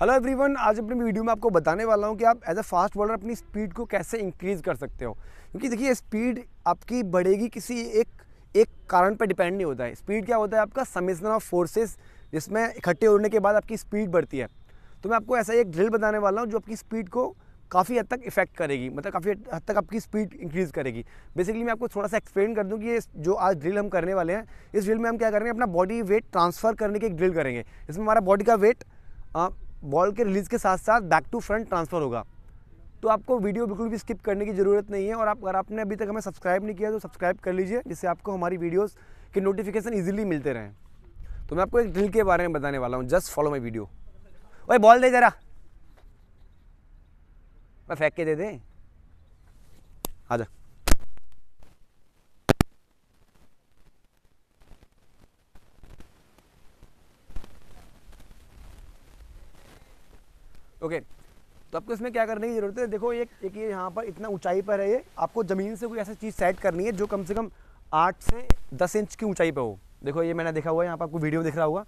hello everyone आज अपनी video में आपको बताने वाला हूँ कि आप एज अ फास्ट बॉलर अपनी स्पीड को कैसे इंक्रीज़ कर सकते हो क्योंकि देखिए स्पीड आपकी बढ़ेगी किसी एक एक कारण पर डिपेंड नहीं होता है स्पीड क्या होता है आपका समिशन ऑफ फोर्सेस जिसमें इकट्ठे होने के बाद आपकी स्पीड बढ़ती है तो मैं आपको ऐसा एक ड्रिल बताने वाला हूँ जो आपकी स्पीड को काफ़ी हद तक इफेक्ट करेगी मतलब काफ़ी हद तक आपकी स्पीड इंक्रीज़ करेगी बेसिकली मैं आपको थोड़ा सा एक्सप्लेन कर दूं कि ये जो आज ड्रिल हम करने वाले हैं इस ड्रिल में हम क्या करेंगे अपना बॉडी वेट ट्रांसफ़र करने की एक ड्रिल करेंगे इसमें हमारा बॉडी का वेट बॉल के रिलीज़ के साथ साथ बैक टू फ्रंट ट्रांसफ़र होगा तो आपको वीडियो बिल्कुल भी स्किप करने की ज़रूरत नहीं है और आप अगर आपने अभी तक हमें सब्सक्राइब नहीं किया तो सब्सक्राइब कर लीजिए जिससे आपको हमारी वीडियोस के नोटिफिकेशन इजीली मिलते रहें तो मैं आपको एक ड्रिल के बारे में बताने वाला हूँ जस्ट फॉलो माई वीडियो भाई बॉल दे ज़रा मैं फेंक के दे दें आ जा ओके तो आपको इसमें क्या करने की ज़रूरत है देखो एक एक ये यहाँ पर इतना ऊंचाई पर है ये आपको ज़मीन से कोई ऐसी चीज़ सेट करनी है जो कम से कम आठ से दस इंच की ऊंचाई पर हो देखो ये मैंने देखा हुआ है यहाँ पर आपको वीडियो दिख रहा होगा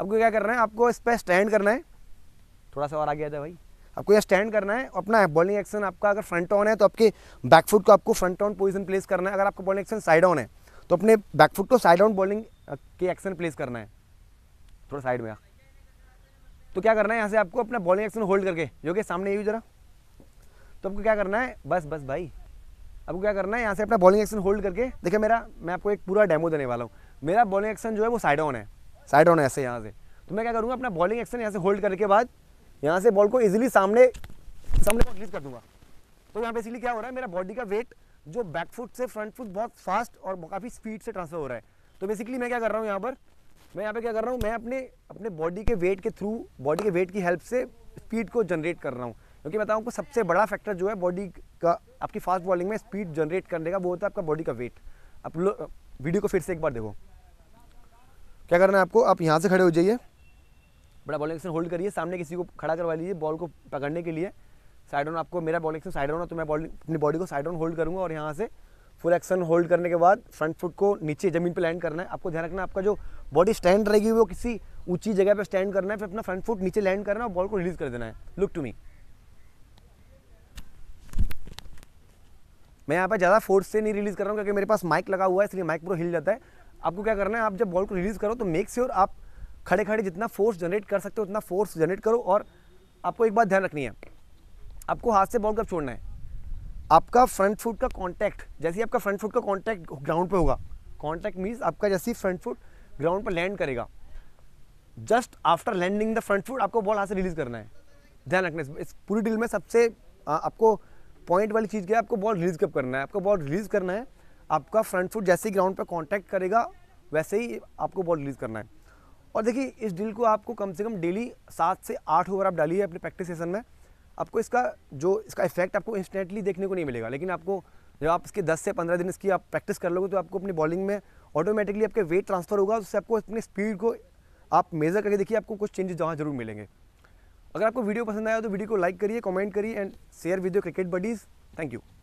आपको क्या करना है आपको इस पर स्टैंड करना है थोड़ा सा और आगे आ जाए भाई आपको यह स्टैंड करना है अपना बॉलिंग एक्शन आपका अगर फ्रंट ऑन है तो आपके बैक फुट को आपको फ्रंट ऑन पोजिशन प्लेस करना है अगर आपका बॉलिंग एक्शन साइड ऑन है तो अपने बैक फुट को साइड ऑन बॉलिंग के एक्शन प्लेस करना है थोड़ा साइड में तो क्या करना है यहाँ से आपको अपना बॉलिंग एक्शन होल्ड करके जो कि सामने यू जरा तो आपको क्या करना है बस बस भाई आपको क्या करना है यहाँ से अपना बॉलिंग एक्शन होल्ड करके देखिए मेरा मैं आपको एक पूरा डेमो देने वाला हूँ मेरा बॉलिंग एक्शन जो है वो साइड ऑन है साइड ऑन है ऐसे यहाँ से तो मैं क्या करूँगा अपना बॉलिंग एक्शन यहाँ से होल्ड करके बाद यहाँ से बॉल को ईजिली सामने सामने को रिलीज कर दूंगा तो यहाँ बेसिकली क्या हो रहा है मेरा बॉडी का वेट जो बैक फुट से फ्रंट फुट बहुत फास्ट और काफ़ी स्पीड से ट्रांसफर हो रहा है तो बेसिकली मैं क्या कर रहा हूँ यहाँ पर मैं यहाँ पे क्या कर रहा हूँ मैं अपने अपने बॉडी के वेट के थ्रू बॉडी के वेट की हेल्प से स्पीड को जनरेट कर रहा हूँ क्योंकि बताऊँ बताऊँ सबसे बड़ा फैक्टर जो है बॉडी का आपकी फास्ट बॉलिंग में स्पीड जनरेट करने का वो होता है आपका बॉडी का वेट आप वीडियो को फिर से एक बार देखो क्या करना है आपको आप यहाँ से खड़े हो जाइए बड़ा बॉलिंग एक्शन होल्ड करिए सामने किसी को खड़ा करवा लीजिए बॉल को पकड़ने के लिए साइड ऑन आपको मेरा बॉलिंग एक्शन साइड ऑन है तो मैं बॉलिंग अपनी बॉडी को साइड ऑन होल्ड करूँगा और यहाँ से फुल एक्शन होल्ड करने के बाद फ्रंट फुट को नीचे ज़मीन पर लैंड करना है आपको ध्यान रखना आपका जो बॉडी स्टैंड रहेगी वो किसी ऊंची जगह पर स्टैंड करना है फिर अपना फ्रंट फुट नीचे लैंड करना है और बॉल को रिलीज कर देना है लुक टू मी मैं यहाँ पर ज़्यादा फोर्स से नहीं रिलीज़ कर रहा हूँ क्योंकि मेरे पास माइक लगा हुआ है इसलिए माइक पूरा हिल जाता है आपको क्या करना है आप जब बॉल को रिलीज़ करो तो मेक श्योर और आप खड़े खड़े जितना फोर्स जनरेट कर सकते हो उतना फोर्स जनरेट करो और आपको एक बात ध्यान रखनी है आपको हाथ से बॉल कब छोड़ना है आपका फ्रंट फुट का कॉन्टैक्ट जैसे आपका फ्रंट फुट का कॉन्टैक्ट ग्राउंड पे होगा कॉन्टैक्ट मीन्स आपका जैसे ही फ्रंट फुट ग्राउंड पर लैंड करेगा just after landing the front foot आपको बॉल हाथ से रिलीज करना है ध्यान रखना इस पूरी डील में सबसे आपको पॉइंट वाली चीज़ क्या है आपको बॉल रिलीज कब करना है आपको बॉल रिलीज करना है आपका फ्रंट फुट जैसे ही ग्राउंड पर कॉन्टैक्ट करेगा वैसे ही आपको बॉल रिलीज करना है और देखिए इस डील को आपको कम से कम डेली सात से आठ ओवर आप डालिए अपने प्रैक्टिस सेशन में आपको इसका जो इसका इफेक्ट आपको इंस्टेंटली देखने को नहीं मिलेगा लेकिन आपको जब आप इसके 10 से 15 दिन इसकी आप प्रैक्टिस कर लोगे तो आपको अपनी बॉलिंग में ऑटोमेटिकली आपके वेट ट्रांसफ़र होगा उससे आपको अपनी स्पीड को आप मेज़र करके देखिए आपको कुछ चेंजेस वहाँ जरूर मिलेंगे अगर आपको वीडियो पसंद आया तो वीडियो को लाइक करिए कमेंट करिए and share with your cricket buddies thank you